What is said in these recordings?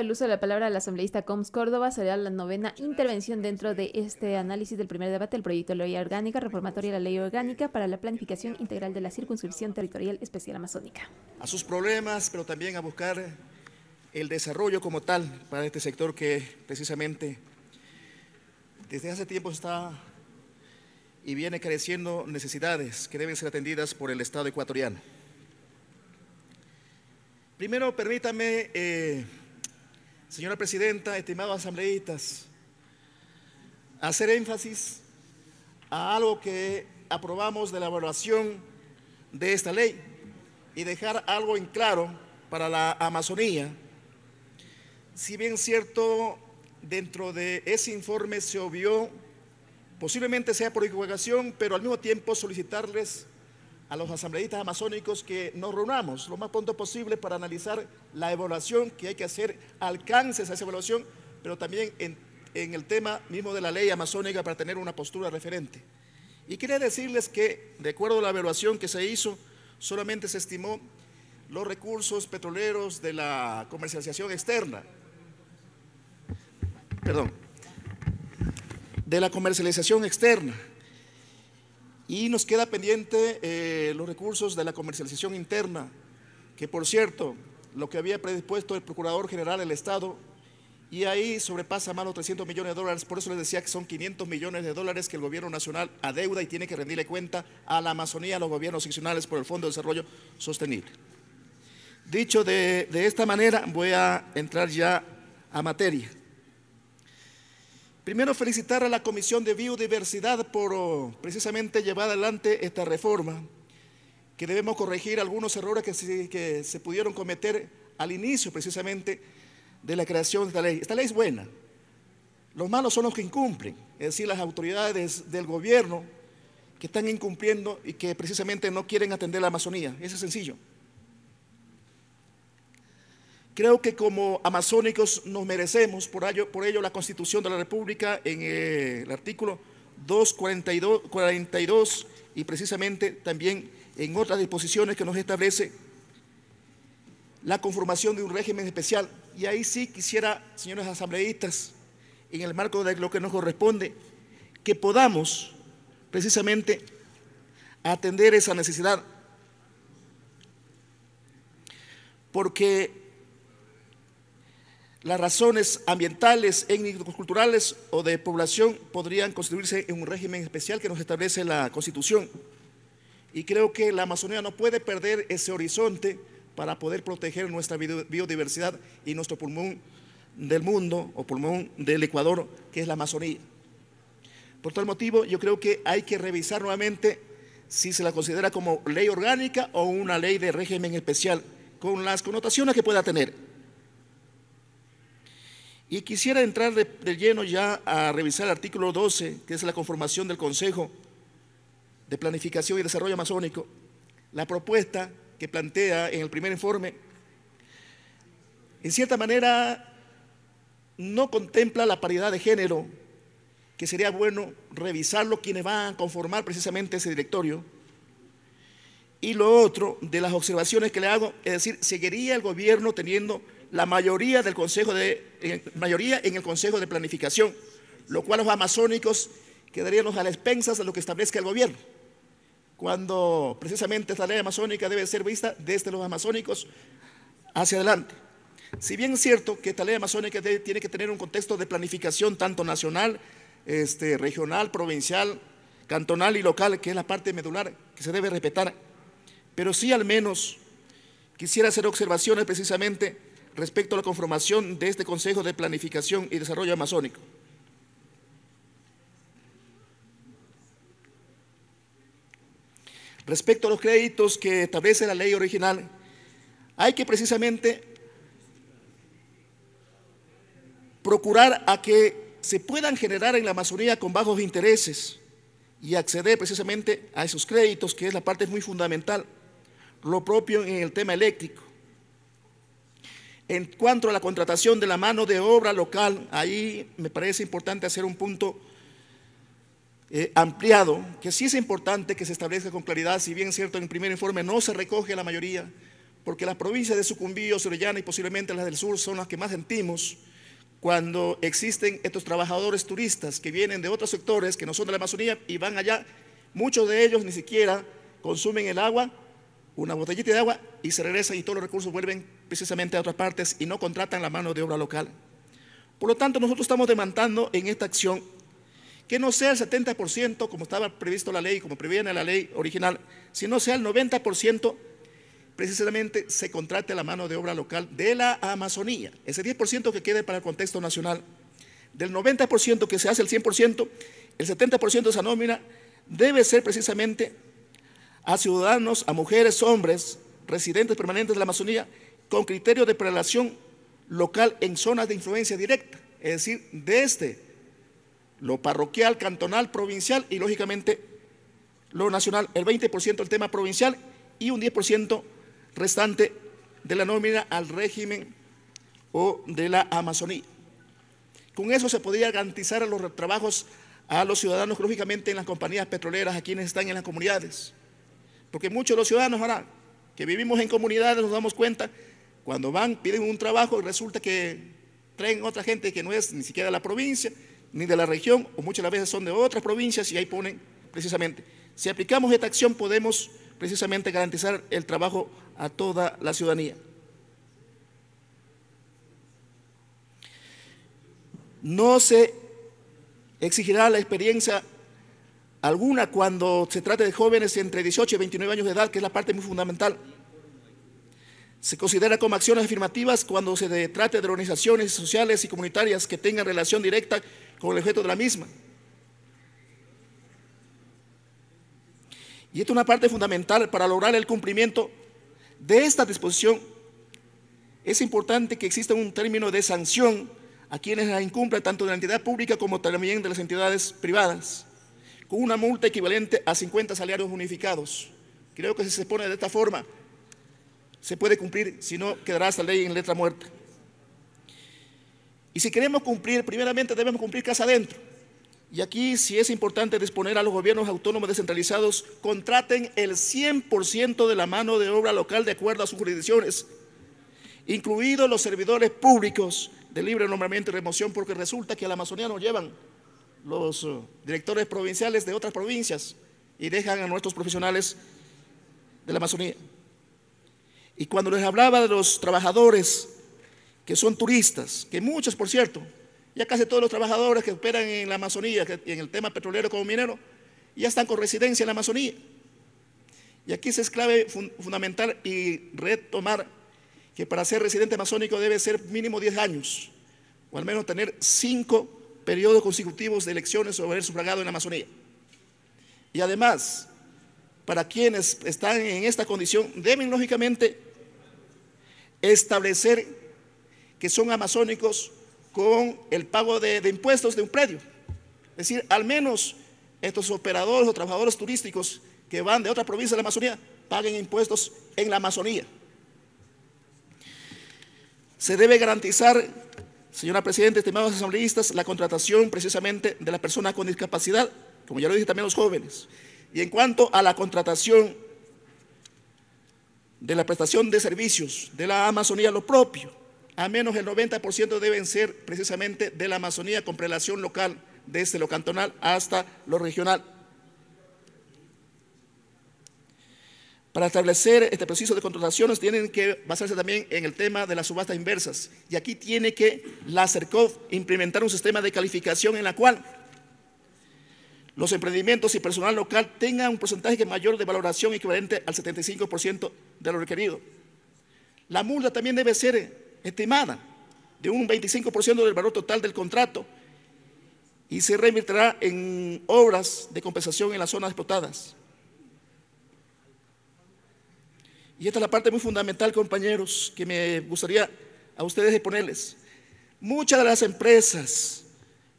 El uso de la palabra la asambleísta Coms Córdoba será la novena intervención dentro de este análisis del primer debate del proyecto de ley orgánica reformatoria de la ley orgánica para la planificación integral de la circunscripción territorial especial amazónica. A sus problemas, pero también a buscar el desarrollo como tal para este sector que precisamente desde hace tiempo está y viene careciendo necesidades que deben ser atendidas por el Estado ecuatoriano. Primero, permítame... Eh, Señora Presidenta, estimados asambleístas, hacer énfasis a algo que aprobamos de la evaluación de esta ley y dejar algo en claro para la Amazonía. Si bien cierto, dentro de ese informe se obvió, posiblemente sea por equivocación, pero al mismo tiempo solicitarles a los asambleístas amazónicos que nos reunamos lo más pronto posible para analizar la evaluación que hay que hacer, alcances a esa evaluación, pero también en, el tema mismo de la ley amazónica para tener una postura referente. Y quería decirles que, de acuerdo a la evaluación que se hizo, solamente se estimó los recursos petroleros de la comercialización externa. Perdón. De la comercialización externa y nos queda pendiente eh, los recursos de la comercialización interna, que por cierto, lo que había predispuesto el Procurador General del Estado, y ahí sobrepasa más los 300 millones de dólares, por eso les decía que son 500 millones de dólares que el gobierno nacional adeuda y tiene que rendirle cuenta a la Amazonía, a los gobiernos seccionales por el Fondo de Desarrollo Sostenible. Dicho de esta manera, voy a entrar ya a materia. Primero felicitar a la Comisión de Biodiversidad por oh, precisamente llevar adelante esta reforma, que debemos corregir algunos errores que se, que se pudieron cometer al inicio precisamente de la creación de esta ley. Esta ley es buena, los malos son los que incumplen, es decir, las autoridades del gobierno que están incumpliendo y que precisamente no quieren atender la Amazonía. Eso es sencillo creo que como amazónicos nos merecemos, por ello, por ello la Constitución de la República en eh, el artículo 242 y precisamente también en otras disposiciones que nos establece la conformación de un régimen especial. Y ahí sí quisiera, señores asambleístas, en el marco de lo que nos corresponde, que podamos precisamente atender esa necesidad. Porque las razones ambientales, étnico-culturales o de población podrían constituirse en un régimen especial que nos establece la Constitución. Y creo que la Amazonía no puede perder ese horizonte para poder proteger nuestra biodiversidad y nuestro pulmón del mundo o pulmón del Ecuador, que es la Amazonía. Por tal motivo, yo creo que hay que revisar nuevamente si se la considera como ley orgánica o una ley de régimen especial, con las connotaciones que pueda tener. Y quisiera entrar de, lleno ya a revisar el artículo 12, que es la conformación del Consejo de Planificación y Desarrollo Amazónico, la propuesta que plantea en el primer informe, en cierta manera no contempla la paridad de género, que sería bueno revisarlo quienes van a conformar precisamente ese directorio. Y lo otro de las observaciones que le hago, es decir, ¿seguiría el gobierno teniendo la mayoría, del consejo de, en, mayoría en el Consejo de Planificación, lo cual los amazónicos quedarían a las expensas de lo que establezca el gobierno. Cuando precisamente esta ley amazónica debe ser vista desde los amazónicos hacia adelante. Si bien es cierto que esta ley amazónica tiene que tener un contexto de planificación tanto nacional, este, regional, provincial, cantonal y local, que es la parte medular que se debe respetar, pero sí al menos quisiera hacer observaciones precisamente respecto a la conformación de este Consejo de Planificación y Desarrollo Amazónico. Respecto a los créditos que establece la ley original, hay que precisamente procurar a que se puedan generar en la Amazonía con bajos intereses y acceder precisamente a esos créditos, que es la parte muy fundamental, lo propio en el tema eléctrico. En cuanto a la contratación de la mano de obra local, ahí me parece importante hacer un punto eh, ampliado, que sí es importante que se establezca con claridad, si bien es cierto en el primer informe no se recoge a la mayoría, porque las provincias de Sucumbío, Surellana y posiblemente las del sur son las que más sentimos cuando existen estos trabajadores turistas que vienen de otros sectores que no son de la Amazonía y van allá, muchos de ellos ni siquiera consumen el agua una botellita de agua y se regresa y todos los recursos vuelven precisamente a otras partes y no contratan la mano de obra local. Por lo tanto, nosotros estamos demandando en esta acción que no sea el 70% como estaba previsto la ley, como previene la ley original, sino sea el 90% precisamente se contrate la mano de obra local de la Amazonía, ese 10% que quede para el contexto nacional. Del 90% que se hace el 100%, el 70% de esa nómina debe ser precisamente a ciudadanos, a mujeres, hombres, residentes permanentes de la Amazonía, con criterio de prelación local en zonas de influencia directa, es decir, desde este, lo parroquial, cantonal, provincial y lógicamente lo nacional, el 20% del tema provincial y un 10% restante de la nómina al régimen o de la Amazonía. Con eso se podría garantizar a los trabajos a los ciudadanos, lógicamente en las compañías petroleras, a quienes están en las comunidades. Porque muchos de los ciudadanos ahora que vivimos en comunidades nos damos cuenta, cuando van, piden un trabajo, y resulta que traen otra gente que no es ni siquiera de la provincia, ni de la región, o muchas veces son de otras provincias y ahí ponen precisamente. Si aplicamos esta acción podemos precisamente garantizar el trabajo a toda la ciudadanía. No se exigirá la experiencia alguna cuando se trate de jóvenes entre 18 y 29 años de edad, que es la parte muy fundamental. Se considera como acciones afirmativas cuando se trate de organizaciones sociales y comunitarias que tengan relación directa con el objeto de la misma. Y esta es una parte fundamental para lograr el cumplimiento de esta disposición. Es importante que exista un término de sanción a quienes la incumplan, tanto de la entidad pública como también de las entidades privadas con una multa equivalente a 50 salarios unificados. Creo que si se pone de esta forma, se puede cumplir, si no, quedará esta ley en letra muerta. Y si queremos cumplir, primeramente debemos cumplir casa adentro. Y aquí sí si es importante disponer a los gobiernos autónomos descentralizados, contraten el 100% de la mano de obra local de acuerdo a sus jurisdicciones, incluidos los servidores públicos de libre nombramiento y remoción, porque resulta que a la Amazonía nos llevan los eh, directores provinciales de otras provincias y dejan a nuestros profesionales de la Amazonía. Y cuando les hablaba de los trabajadores que son turistas, que muchos, por cierto, ya casi todos los trabajadores que operan en la Amazonía, y en el tema petrolero como minero, ya están con residencia en la Amazonía. Y aquí es clave fundamental y retomar que para ser residente amazónico debe ser mínimo 10 años, o al menos tener 5 periodos consecutivos de elecciones sobre el sufragado en la Amazonía. Y además, para quienes están en esta condición, deben lógicamente establecer que son amazónicos con el pago de, de impuestos de un predio. Es decir, al menos estos operadores o trabajadores turísticos que van de otra provincia de la Amazonía paguen impuestos en la Amazonía. Se debe garantizar Señora Presidenta, estimados asambleístas, la contratación precisamente de las personas con discapacidad, como ya lo dije también los jóvenes. Y en cuanto a la contratación de la prestación de servicios de la Amazonía, lo propio, a menos el 90% deben ser precisamente de la Amazonía con prelación local, desde este lo cantonal hasta lo regional Para establecer este proceso de contrataciones tienen que basarse también en el tema de las subastas inversas. Y aquí tiene que la CERCOV implementar un sistema de calificación en la cual los emprendimientos y personal local tengan un porcentaje mayor de valoración equivalente al 75% de lo requerido. La multa también debe ser estimada de un 25% del valor total del contrato y se reinvertirá en obras de compensación en las zonas explotadas. Y esta es la parte muy fundamental, compañeros, que me gustaría a ustedes exponerles. Muchas de las empresas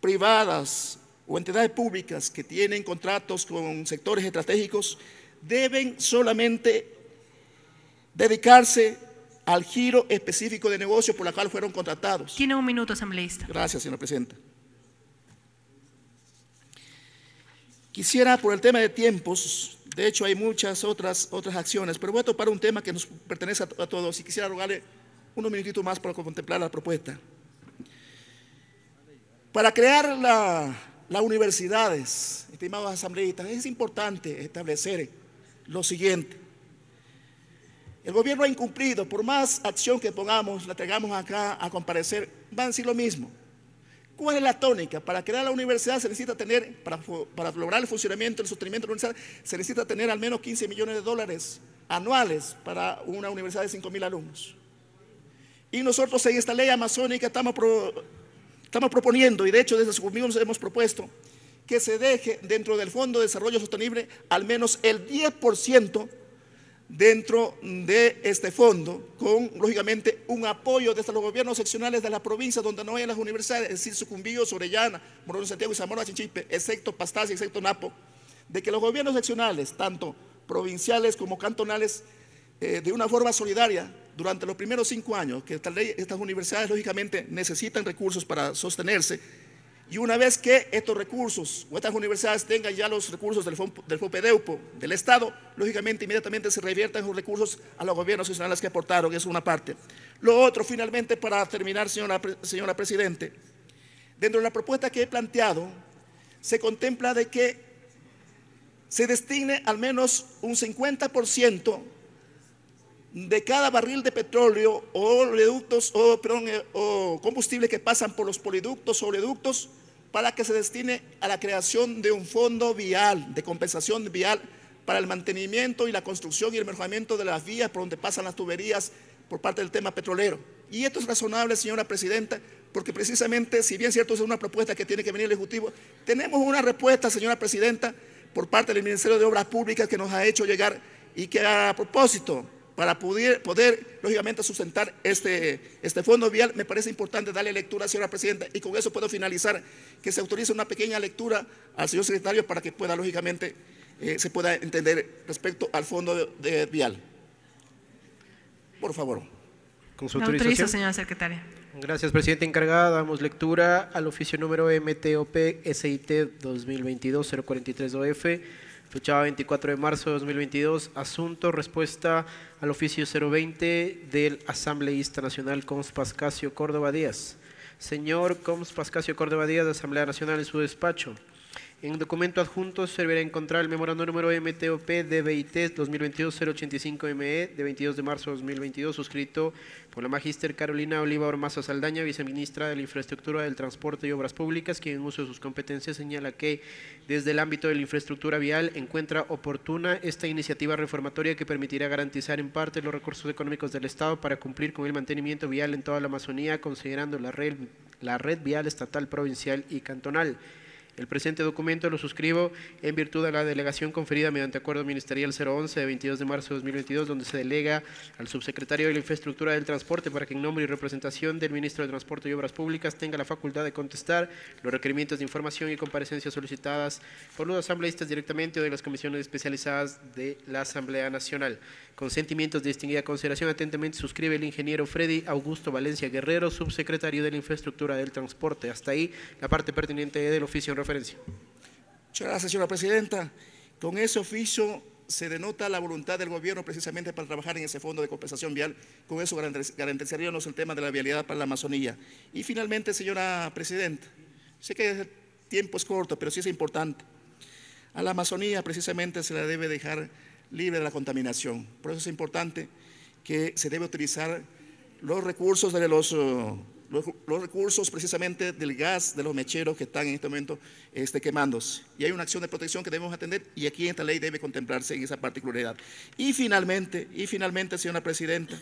privadas o entidades públicas que tienen contratos con sectores estratégicos deben solamente dedicarse al giro específico de negocio por la cual fueron contratados. Tiene un minuto, asambleísta. Gracias, señora presidenta. Quisiera, por el tema de tiempos, de hecho, hay muchas otras, otras acciones, pero voy a topar un tema que nos pertenece a, todos y quisiera rogarle unos minutitos más para contemplar la propuesta. Para crear las universidades, estimados asambleístas, es importante establecer lo siguiente. El gobierno ha incumplido, por más acción que pongamos, la traigamos acá a comparecer, van a decir lo mismo. ¿Cuál es la tónica? Para crear la universidad se necesita tener, para, lograr el funcionamiento, el sostenimiento de la universidad, se necesita tener al menos 15 millones de dólares anuales para una universidad de 5 mil alumnos. Y nosotros en esta ley amazónica estamos, estamos proponiendo, y de hecho desde su nos hemos propuesto, que se deje dentro del Fondo de Desarrollo Sostenible al menos el 10% dentro de este fondo, con lógicamente un apoyo desde los gobiernos seccionales de las provincias donde no hay las universidades, es decir, Sucumbío, Orellana, Morón, Santiago y Zamora, Chinchipe, excepto Pastaza, excepto Napo, de que los gobiernos seccionales, tanto provinciales como cantonales, eh, de una forma solidaria, durante los primeros cinco años, que estas universidades lógicamente necesitan recursos para sostenerse, y una vez que estos recursos o estas universidades tengan ya los recursos del, del FOPEDEUPO, del Estado, lógicamente inmediatamente se reviertan los recursos a los gobiernos nacionales que aportaron, eso es una parte. Lo otro, finalmente, para terminar, señora, señora Presidente, dentro de la propuesta que he planteado, se contempla de que se destine al menos un 50% de cada barril de petróleo o oleoductos o, eh, o combustible que pasan por los poliductos o oleoductos para que se destine a la creación de un fondo vial, de compensación vial para el mantenimiento y la construcción y el mejoramiento de las vías por donde pasan las tuberías por parte del tema petrolero. Y esto es razonable, señora presidenta, porque precisamente, si bien cierto es una propuesta que tiene que venir el Ejecutivo, tenemos una respuesta, señora presidenta, por parte del Ministerio de Obras Públicas que nos ha hecho llegar y que a propósito para poder, poder lógicamente, sustentar este, este fondo vial, me parece importante darle lectura, señora presidenta, y con eso puedo finalizar, que se autorice una pequeña lectura al señor secretario para que pueda, lógicamente, eh, se pueda entender respecto al fondo vial. Por favor. Con su autorización. señora secretaria. Gracias, presidente encargada. Damos lectura al oficio número MTOP SIT 2022-043-OF Fechada 24 de marzo de 2022, asunto respuesta al oficio 020 del Asambleísta Nacional Coms Pascasio Córdoba Díaz. Señor Coms Pascasio Córdoba Díaz de Asamblea Nacional en su despacho. En el documento adjunto se verá encontrar el memorando número MTOP DBIT 2022-085ME de 22 e de marzo de 2022, suscrito por la magíster Carolina Oliva Ormaza Saldaña, viceministra de la Infraestructura del Transporte y Obras Públicas, quien en uso de sus competencias señala que desde el ámbito de la infraestructura vial encuentra oportuna esta iniciativa reformatoria que permitirá garantizar en parte los recursos económicos del Estado para cumplir con el mantenimiento vial en toda la Amazonía, considerando la red, la red vial estatal, provincial y cantonal. El presente documento lo suscribo en virtud de la delegación conferida mediante Acuerdo Ministerial 011 de 22 de marzo de 2022, donde se delega al subsecretario de la Infraestructura del Transporte para que en nombre y representación del ministro de Transporte y Obras Públicas tenga la facultad de contestar los requerimientos de información y comparecencias solicitadas por los asambleístas directamente o de las comisiones especializadas de la Asamblea Nacional. Con sentimientos de distinguida consideración atentamente suscribe el ingeniero Freddy Augusto Valencia Guerrero, subsecretario de la Infraestructura del Transporte. Hasta ahí la parte pertinente del oficio en Muchas gracias, señora presidenta. Con ese oficio se denota la voluntad del gobierno precisamente para trabajar en ese fondo de compensación vial. Con eso garantizaríamos el tema de la vialidad para la Amazonía. Y finalmente, señora presidenta, sé que el tiempo es corto, pero sí es importante. A la Amazonía precisamente se la debe dejar libre de la contaminación. Por eso es importante que se debe utilizar los recursos de los los, recursos precisamente del gas de los mecheros que están en este momento este, quemándose. Y hay una acción de protección que debemos atender y aquí esta ley debe contemplarse en esa particularidad. Y finalmente, y finalmente, señora Presidenta,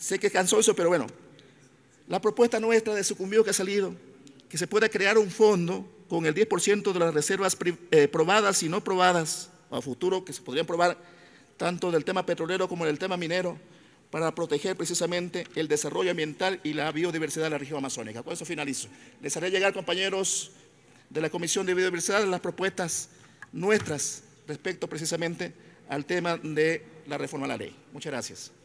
sé que cansó eso, pero bueno, la propuesta nuestra de sucumbido que ha salido, que se pueda crear un fondo con el 10% de las reservas eh, probadas y no probadas, a futuro que se podrían probar, tanto del tema petrolero como del tema minero, para proteger precisamente el desarrollo ambiental y la biodiversidad de la región amazónica. Con eso finalizo. Les haré llegar, compañeros de la Comisión de Biodiversidad, las propuestas nuestras respecto precisamente al tema de la reforma a la ley. Muchas gracias.